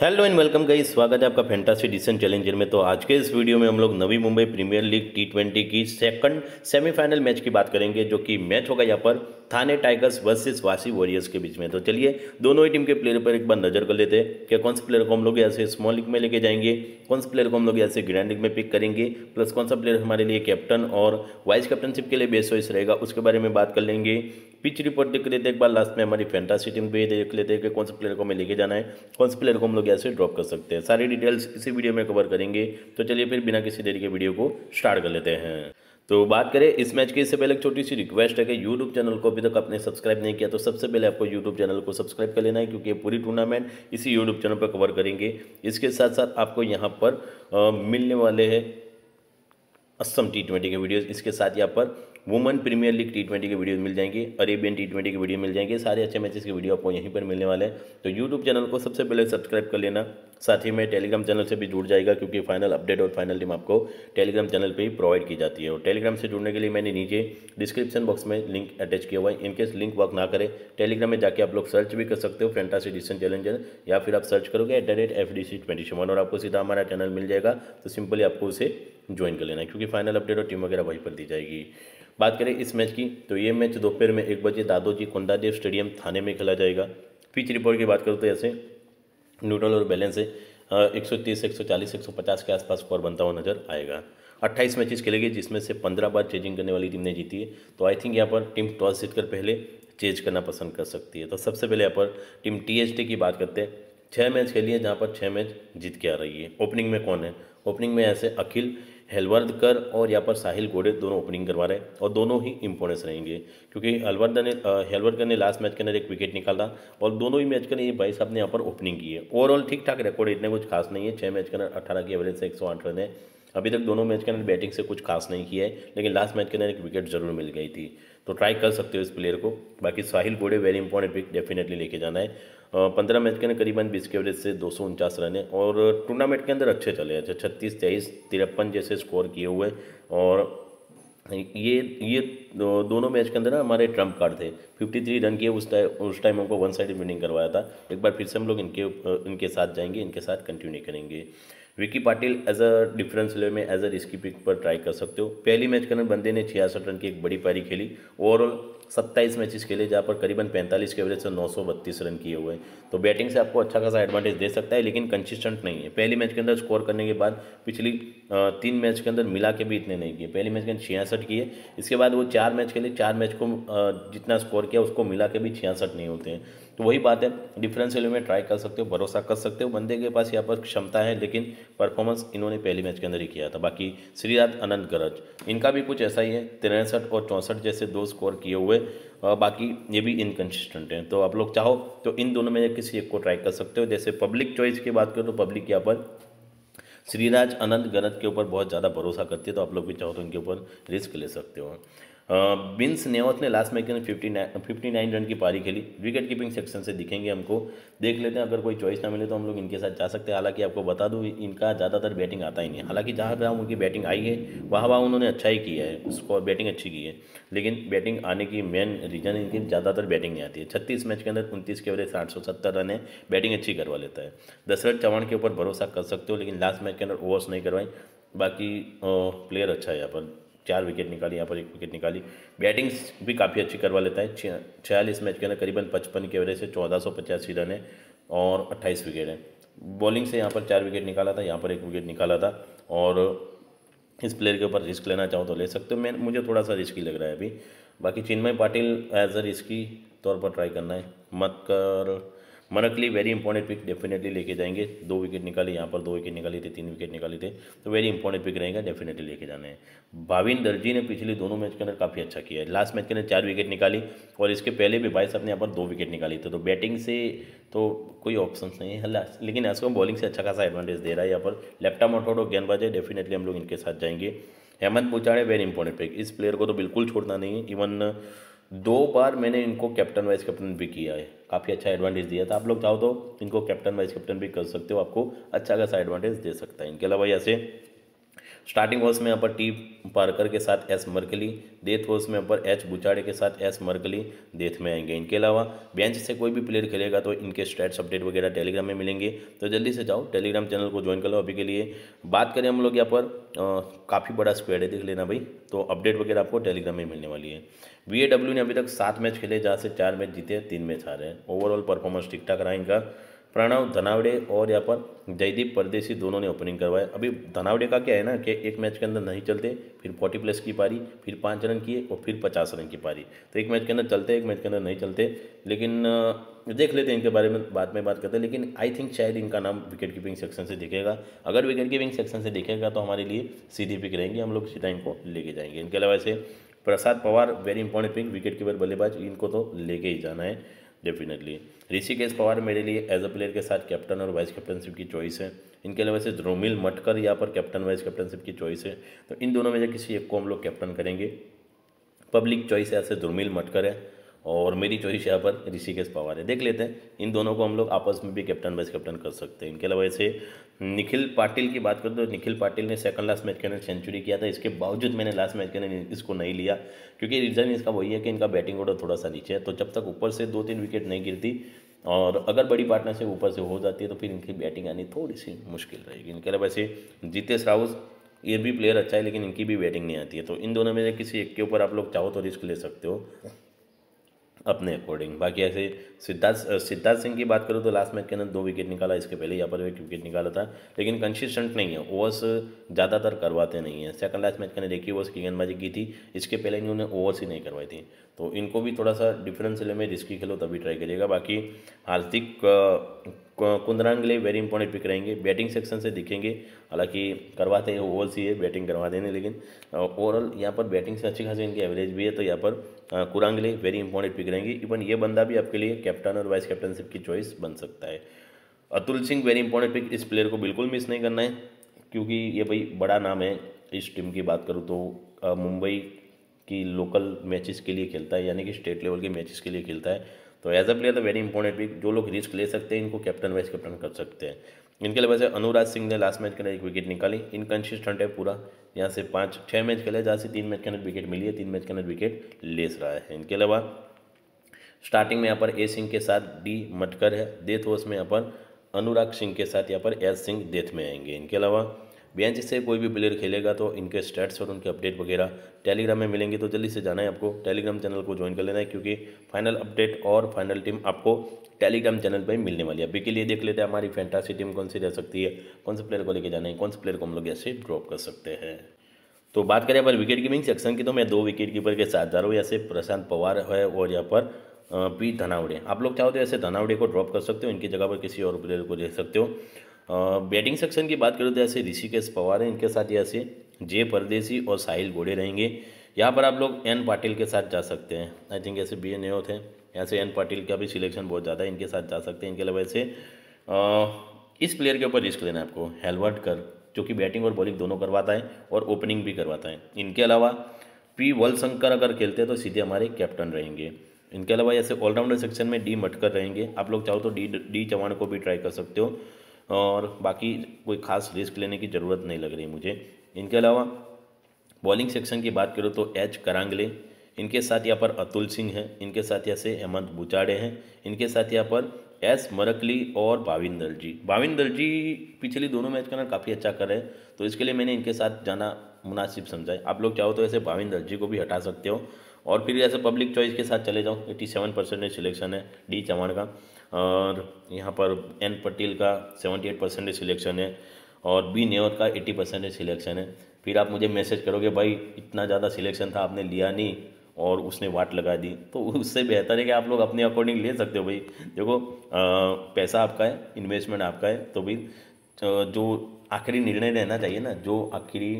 hello and welcome गई स्वागत है आपका फैंटासी डिसन चैलेंजर में तो आज के इस वीडियो में हम लोग Navi Mumbai premier league T twenty की सेकंड सेमीफाइनल मैच की बात करेंगे जो कि मैच होगा यहाँ पर Thane tigers versus Vashi warriors के बीच में तो चलिए दोनों ही टीम के प्लेयर पर एक बार नजर कर लेते हैं कि कौन से प्लेयर को हम लोग ऐसे स्मॉल लीग में लेके जाएंगे कौन से प्लेयर को हम लोग ऐसे ग्रैंड लीग में पिक करेंगे प्लस कौन सा प्लेयर हमारे लिए कैप्टन और वाइस कैप्टनशिप के लिए बेस्ट चॉइस रहेगा उसके बारे में बात कर लेंगे पिच रिपोर्ट देख लेते एक बार लास्ट में हमारी फैंटासी टीम भी देख लेते हैं कि कौन से प्लेयर को हमें लेके जाना है कौन से प्लेयर को हम लोग यहाँ से ड्रॉप कर सकते हैं सारी डिटेल्स इसी वीडियो में कवर करेंगे तो चलिए फिर बिना किसी देरी के वीडियो को स्टार्ट कर लेते हैं तो बात करें इस मैच के इससे पहले एक छोटी सी रिक्वेस्ट है कि यूट्यूब चैनल को अभी तक आपने सब्सक्राइब नहीं किया तो सबसे पहले आपको यूट्यूब चैनल को सब्सक्राइब कर लेना है क्योंकि पूरी टूर्नामेंट इसी यूट्यूब चैनल पर कवर करेंगे इसके साथ साथ आपको यहाँ पर मिलने वाले हैं असम टी ट्वेंटी के वीडियोज़ इसके साथ यहाँ पर woman premier league T twenty के वीडियो मिल जाएंगे अरेबियन टी ट्वेंटी के वीडियो मिल जाएंगे सारे अच्छे मैचेस के वीडियो आपको यहीं पर मिलने वाले हैं तो यूट्यूब चैनल को सबसे पहले सब्सक्राइब कर लेना साथ ही में टेलीग्राम चैनल से भी जुड़ जाएगा क्योंकि फाइनल अपडेट और फाइनल टीम आपको टेलीग्राम चैनल पर ही प्रोवाइड की जाती है और टेलीग्राम से जुड़ने के लिए मैंने नीचे डिस्क्रिप्शन बॉक्स में लिंक अटैच किया हुआ है इनकेस लिंक वर्क ना करें टेलीग्राम में जाकर आप लोग सर्च भी कर सकते हो फेंटासी डिस्टेंट चैलेंजर या फिर आप सर्च करोगे at the rate F D C twenty seven और आपको सीधा हमारा चैनल मिल जाएगा तो सिंपली आपको उसे ज्वाइन कर लेना क्योंकि फाइनल अपडेट और टीम वगैरह वहीं पर दी जाएगी बात करें इस मैच की तो ये मैच दोपहर में एक बजे दादोजी कोंडादेव स्टेडियम थाने में खेला जाएगा पिच रिपोर्ट की बात करूँ तो ऐसे न्यूट्रल और बैलेंस है एक सौ तीस एक सौ चालीस एक सौ पचास के आसपास स्कोर बनता हुआ नजर आएगा अट्ठाईस मैचेस खेलेगी जिसमें से पंद्रह बार चेजिंग करने वाली टीम ने जीती है तो आई थिंक यहाँ पर टीम टॉस जीत पहले चेज करना पसंद कर सकती है तो सबसे पहले यहाँ पर टीम टी की बात करते हैं छः मैच खेली है जहाँ पर छः मैच जीत के आ रही है ओपनिंग में कौन है ओपनिंग में ऐसे अखिल हेलवर्दकर और यहाँ पर साहिल गोडे दोनों ओपनिंग करवा रहे हैं और दोनों ही इम्पोर्टेंस रहेंगे क्योंकि हलवर्दन ने हेलवर्दकर ने लास्ट मैच के अंदर एक विकेट निकाला और दोनों ही मैच के अंदर ये भाई साहब ने यहाँ पर ओपनिंग की है ओवरऑल ठीक ठाक रिकॉर्ड इतने कुछ खास नहीं है छः मैच के अंदर अट्ठारह की एवरेज से एक सौ आठ रन है अभी तक दोनों मैच के अंदर बैटिंग से कुछ खास नहीं किया है लेकिन लास्ट मैच के अंदर एक विकेट जरूर मिल गई थी तो ट्राई कर सकते हो इस प्लेयर को बाकी साहिल गोडे वेरी इंपॉर्टेंट पिक डेफिनेटली लेके जाना है पंद्रह मैच के अंदर करीबन बीस के एवरेज से दो सौ उनचास रन है और टूर्नामेंट के अंदर अच्छे चले अच्छा छत्तीस तेईस तिरपन जैसे स्कोर किए हुए और ये ये दो, दोनों मैच के अंदर ना हमारे ट्रम्प कार्ड थे फिफ्टी थ्री रन किए उस टाइम उस टाइम हमको वन साइड विनिंग करवाया था एक बार फिर से हम लोग इनके इनके साथ जाएंगे इनके साथ कंटिन्यू करेंगे Vicky Patil as a difference level में एज अ रिस्की पिक पर ट्राई कर सकते हो पहली मैच के अंदर बंदे ने छियासठ रन की एक बड़ी पारी खेली ओवरऑल सत्ताईस मैचेस खेले जहाँ पर करीबन 45 के एवरेज से नौ रन किए हुए हैं तो बैटिंग से आपको अच्छा खासा एडवांटेज दे सकता है लेकिन कंसिस्टेंट नहीं है पहली मैच के अंदर स्कोर करने के बाद पिछली तीन मैच के अंदर मिला के भी इतने नहीं किए पहली मैच के अंदर छियासठ किए इसके बाद वो चार मैच खेले चार मैच को जितना स्कोर किया उसको मिला के भी छियासठ नहीं होते हैं तो वही बात है डिफरेंस वैल्यू में ट्राई कर सकते हो भरोसा कर सकते हो बंदे के पास यहाँ पर क्षमता है लेकिन परफॉर्मेंस इन्होंने पहले मैच के अंदर ही किया था बाकी श्रीराज अनंत गरज इनका भी कुछ ऐसा ही है तिरसठ और चौंसठ जैसे दो स्कोर किए हुए बाकी ये भी इनकन्सिस्टेंट हैं तो आप लोग चाहो तो इन दोनों में किसी एक को ट्राई कर सकते हो जैसे पब्लिक चॉइस की बात करो तो पब्लिक यहाँ पर श्रीराज अनंत गरज के ऊपर बहुत ज़्यादा भरोसा करती है तो आप लोग भी चाहो तो इनके ऊपर रिस्क ले सकते हो बिन्स नेवत ने लास्ट मैच के अंदर fifty nine fifty nine run की पारी खेली विकेट कीपिंग सेक्शन से दिखेंगे हमको देख लेते हैं अगर कोई चॉइस ना मिले तो हम लोग इनके साथ जा सकते हैं हालांकि आपको बता दूँ इनका ज़्यादातर बैटिंग आता ही नहीं हालांकि जहाँ जहाँ उनकी बैटिंग आई है वहाँ वहाँ उन्होंने अच्छा ही किया है उसको बैटिंग अच्छी की है लेकिन बैटिंग आने की मेन रीज़न इनकी ज़्यादातर बैटिंग नहीं आती है छत्तीस मैच के अंदर उनतीस के ओवरेज आठ सौ सत्तर रन है बैटिंग अच्छी करवा लेता है दशरथ चौहान के ऊपर भरोसा कर सकते हो लेकिन लास्ट मैच के अंदर ओवर्स नहीं करवाई बाकी प्लेयर अच्छा है यहाँ पर चार विकेट निकाली यहाँ पर एक विकेट निकाली बैटिंग भी काफ़ी अच्छी करवा लेता है छियालीस मैच के अंदर करीबन पचपन के एवरेज से चौदह सौ पचासी रन है और अट्ठाईस विकेट है बॉलिंग से यहाँ पर चार विकेट निकाला था यहाँ पर एक विकेट निकाला था और इस प्लेयर के ऊपर रिस्क लेना चाहो तो ले सकते हो मैं मुझे थोड़ा सा रिस्की लग रहा है अभी बाकी Chinmay Patil as a risky तौर पर ट्राई करना है मत कर मनकली लिए वेरी इंपॉर्टेंट पिक डेफिनेटली लेके जाएंगे दो विकेट निकाले यहाँ पर दो विकेट निकाले थे तीन विकेट निकाले थे तो वेरी इंपॉर्टेंट पिक रहेगा डेफिनेटली लेके जाने हैं भाविन दर्जी ने पिछले दोनों मैच के अंदर काफ़ी अच्छा किया है लास्ट मैच के अंदर चार विकेट निकाली और इसके पहले भी भाई साहब ने यहाँ पर दो विकेट निकाली थे तो बैटिंग से तो कोई ऑप्शन नहीं है लेकिन ऐसा बॉलिंग से अच्छा खासा एडवांटेज दे रहा है यहाँ पर लेफ्टा और गेंदबाज है डेफिनेटली हम लोग इनके साथ जाएंगे Hemant Muchade very important pick इस प्लेयर को तो बिल्कुल छोड़ना नहीं है इवन दो बार मैंने इनको कैप्टन वाइस कैप्टन भी किया है काफ़ी अच्छा एडवांटेज दिया था आप लोग चाहो तो इनको कैप्टन वाइस कैप्टन भी कर सकते हो आपको अच्छा खासा एडवांटेज दे सकता है इनके अलावा ऐसे स्टार्टिंग ओवर्स में यहाँ पर टी पार्कर के साथ एस मर्कली डेथ ओवर्स में यहाँ पर एच बुचाड़े के साथ एस मर्कली डेथ में आएंगे इनके अलावा बेंच से कोई भी प्लेयर खेलेगा तो इनके स्टेट्स अपडेट वगैरह टेलीग्राम में मिलेंगे तो जल्दी से जाओ टेलीग्राम चैनल को ज्वाइन कर लो अभी के लिए बात करें हम लोग यहाँ पर काफ़ी बड़ा स्क्वेड है देख लेना भाई तो अपडेट वगैरह आपको टेलीग्राम में मिलने वाली है वी ने अभी तक सात मैच खेले जहाँ से चार मैच जीते तीन मैच हारे हैं ओवरऑल परफॉर्मेंस ठीक ठाक रहा इनका प्रणव धनावड़े और यहाँ पर जयदीप परदेसी दोनों ने ओपनिंग करवाया अभी धनावड़े का क्या है ना कि एक मैच के अंदर नहीं चलते फिर फोर्टी प्लस की पारी फिर पाँच रन किए और फिर पचास रन की पारी तो एक मैच के अंदर चलते एक मैच के अंदर नहीं चलते लेकिन देख लेते हैं इनके बारे में बाद में बात करते हैं लेकिन आई थिंक शायद इनका नाम विकेट कीपिंग सेक्शन से दिखेगा अगर विकेट कीपिंग सेक्शन से दिखेगा तो हमारे लिए सीधी पिक रहेंगी हम लोग सीधा इनको लेके जाएंगे इनके अलावा ऐसे Prasad Pawar very important pink wicket keeper बल्लेबाज इनको तो लेके ही जाना है डेफिनेटली ऋषिकेश पवार मेरे लिए एज अ प्लेयर के साथ कैप्टन और वाइस कैप्टनशिप की चॉइस है इनके अलावा से रोमिल मटकर यहाँ पर कैप्टन वाइस कैप्टनशिप की चॉइस है तो इन दोनों में से किसी एक को हम लोग कैप्टन करेंगे पब्लिक चॉइस ऐसे दुर्मिल मटकर है और मेरी चॉइस यहाँ पर ऋषिकेश पवार है देख लेते हैं इन दोनों को हम लोग आपस में भी कैप्टन वाइस कैप्टन कर सकते हैं इनके अलावा ऐसे निखिल पाटिल की बात करें तो निखिल पाटिल ने सेकंड लास्ट मैच के अंदर सेंचुरी किया था इसके बावजूद मैंने लास्ट मैच के अंदर इसको नहीं लिया क्योंकि रीज़न इसका वही है कि इनका बैटिंग ऑर्डर थोड़ा सा नीचे है तो जब तक ऊपर से दो तीन विकेट नहीं गिरती और अगर बड़ी पार्टनरशिप ऊपर से हो जाती है तो फिर इनकी बैटिंग आनी थोड़ी सी मुश्किल रहेगी इनके अलावा ऐसे जितेश राउस ये भी प्लेयर अच्छा है लेकिन इनकी भी बैटिंग नहीं आती है तो इन दोनों में से किसी एक के ऊपर आप लोग चाहो तो रिस्क ले सकते हो अपने अकॉर्डिंग बाकी ऐसे सिद्धार्थ सिद्धार्थ सिंह की बात करूँ तो लास्ट मैच के अंदर दो विकेट निकाला इसके पहले यहाँ पर एक विकेट निकाला था लेकिन कंसिस्टेंट नहीं है ओवर्स ज़्यादातर करवाते नहीं है सेकंड लास्ट मैच के अंदर एक ही ओवर्स की गेंदबाजी की थी इसके पहले इन्होंने ओवर्स ही नहीं करवाई थी तो इनको भी थोड़ा सा डिफरेंस ले में रिस्की खेलो तभी ट्राई करिएगा बाकी हार्दिक लिए वेरी इंपॉर्टेंट पिक रहेंगे बैटिंग सेक्शन से दिखेंगे हालांकि करवाते हैं ओवल सी है बैटिंग करवा देने लेकिन ओवरऑल यहाँ पर बैटिंग से अच्छी खासी इनकी एवरेज भी है तो यहाँ पर लिए वेरी इंपॉर्टेंट पिक रहेंगे इवन ये बंदा भी आपके लिए कैप्टन और वाइस कैप्टनशिप की चॉइस बन सकता है Atul Singh very important pick इस प्लेयर को बिल्कुल मिस नहीं करना है क्योंकि ये भाई बड़ा नाम है इस टीम की बात करूँ तो मुंबई की लोकल मैचेस के लिए खेलता है यानी कि स्टेट लेवल के मैचेस के लिए खेलता है तो एज अ प्लेयर तो वेरी इंपॉर्टेंट भी जो लोग रिस्क ले सकते हैं इनको कैप्टन वाइस कैप्टन कर सकते हैं इनके लिए वैसे अनुराज सिंह ने लास्ट मैच के अंदर एक विकेट निकाली इनकन्सिस्टेंट है पूरा यहाँ से पाँच छः मैच खेले जहाँ से तीन मैच के अंदर विकेट मिली है तीन मैच के अंदर विकेट ले रहा है इनके अलावा स्टार्टिंग में यहाँ पर ए सिंह के साथ डी मटकर है डेथ ओवर्स में यहाँ पर अनुराग सिंह के साथ यहाँ पर एस सिंह डेथ में आएंगे इनके अलावा बेंच से कोई भी प्लेयर खेलेगा तो इनके स्टेट्स और उनके अपडेट वगैरह टेलीग्राम में मिलेंगे तो जल्दी से जाना है आपको टेलीग्राम चैनल को ज्वाइन कर लेना है क्योंकि फाइनल अपडेट और फाइनल टीम आपको टेलीग्राम चैनल पर मिलने वाली है अभी के लिए देख लेते हैं हमारी फैंटासी टीम कौन सी रह सकती है कौन से प्लेयर को लेकर जाना है कौन से प्लेयर को हम लोग ऐसे ड्रॉप कर सकते हैं तो बात करें पर विकेट कीपिंग सेक्शन की तो मैं दो विकेट कीपर के साथ जा रहा हूँ ऐसे प्रशांत पवार है और यहाँ पर पी धनावड़े आप लोग चाहो तो ऐसे धनावड़े को ड्रॉप कर सकते हो इनकी जगह पर किसी और प्लेयर को देख सकते हो बैटिंग सेक्शन की बात करें तो ऐसे ऋषिकेश पवार हैं इनके साथ ऐसे जे परदेसी और साहिल गोड़े रहेंगे यहाँ पर आप लोग एन पाटिल के साथ जा सकते हैं आई थिंक ऐसे बी एन ए थे ऐसे से एन पाटिल का भी सिलेक्शन बहुत ज़्यादा है इनके साथ जा सकते हैं इनके अलावा ऐसे इस प्लेयर के ऊपर रिस्क लेना है आपको हेलवर्ट कर जो कि बैटिंग और बॉलिंग दोनों करवाता है और ओपनिंग भी करवाता है इनके अलावा पी वलशंकर अगर खेलते हैं तो सीधे हमारे कैप्टन रहेंगे इनके अलावा ऐसे ऑलराउंडर सेक्शन में डी मटकर रहेंगे आप लोग चाहो तो डी डी चौहान को भी ट्राई कर सकते हो और बाकी कोई खास रिस्क लेने की ज़रूरत नहीं लग रही मुझे इनके अलावा बॉलिंग सेक्शन की बात करो तो एच करांगले इनके साथ यहाँ पर अतुल सिंह हैं इनके साथ यहाँ से हेमंत बुचाड़े हैं इनके साथ यहाँ पर एस मरकली और भाविंदर जी भाविंदर जी पिछली दोनों मैच का ना काफ़ी अच्छा कर रहे हैं तो इसके लिए मैंने इनके साथ जाना मुनासिब समझा है आप लोग चाहो तो ऐसे भाविंदर जी को भी हटा सकते हो और फिर ऐसे पब्लिक चॉइस के साथ चले जाओ एट्टी सेवन परसेंटेज सिलेक्शन है डी चौहान का और यहाँ पर एन पटेल का सेवेंटी एट परसेंटेज सिलेक्शन है और बी नेवर का एट्टी परसेंटेज सिलेक्शन है फिर आप मुझे मैसेज करोगे भाई इतना ज़्यादा सिलेक्शन था आपने लिया नहीं और उसने वाट लगा दी तो उससे बेहतर है कि आप लोग अपने अकॉर्डिंग ले सकते हो भाई देखो पैसा आपका है इन्वेस्टमेंट आपका है तो भाई जो आखिरी निर्णय रहना चाहिए ना जो आखिरी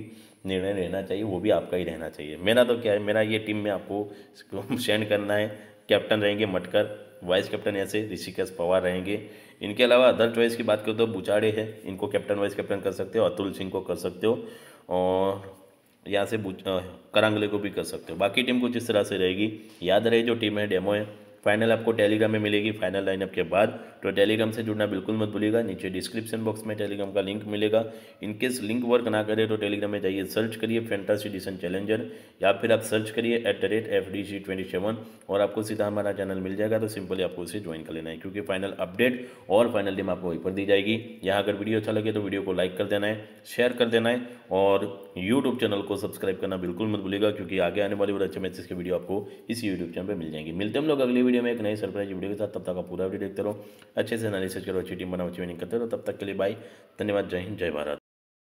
निर्णय रहना चाहिए वो भी आपका ही रहना चाहिए मेरा तो क्या है मेरा ये टीम में आपको सेंड करना है कैप्टन रहेंगे मटकर वाइस कैप्टन ऐसे ऋषिकेश पवार रहेंगे इनके अलावा अदर चॉइस की बात करें तो बुचाड़े हैं इनको कैप्टन वाइस कैप्टन कर सकते हो अतुल सिंह को कर सकते हो और यहाँ से करांगले को भी कर सकते हो बाकी टीम कुछ इस तरह से रहेगी याद रहे जो टीम है डेमो है फाइनल आपको टेलीग्राम में मिलेगी फाइनल लाइनअप के बाद तो टेलीग्राम से जुड़ना बिल्कुल मत भूलिएगा नीचे डिस्क्रिप्शन बॉक्स में टेलीग्राम का लिंक मिलेगा इनकेस लिंक वर्क ना करे तो टेलीग्राम में जाइए सर्च करिए फैंटासी डिसन चैलेंजर या फिर आप सर्च करिए at the rate F D C twenty seven और आपको सीधा हमारा चैनल मिल जाएगा तो सिंपली आपको उसे ज्वाइन कर लेना है क्योंकि फाइनल अपडेट और फाइनल टीम आपको वहीं पर दी जाएगी यहाँ अगर वीडियो अच्छा लगे तो वीडियो को लाइक कर देना है शेयर कर देना है और यूट्यूब चैनल को सब्सक्राइब करना बिल्कुल मत भूलेगा क्योंकि आगे आने वाले और अच्छे मैसेज के वीडियो आपको इसी यूट्यूब चैनल पर मिल जाएंगे मिलते हम लोग अगले वीडियो वीडियो में एक नई सरप्राइज वीडियो के साथ तब तक आप पूरा वीडियो देखते रहो अच्छे से एनालिसिस करो अच्छी टीम बनाओ अच्छी विनिंग करते रहो तब तक के लिए बाय धन्यवाद जय हिंद जय भारत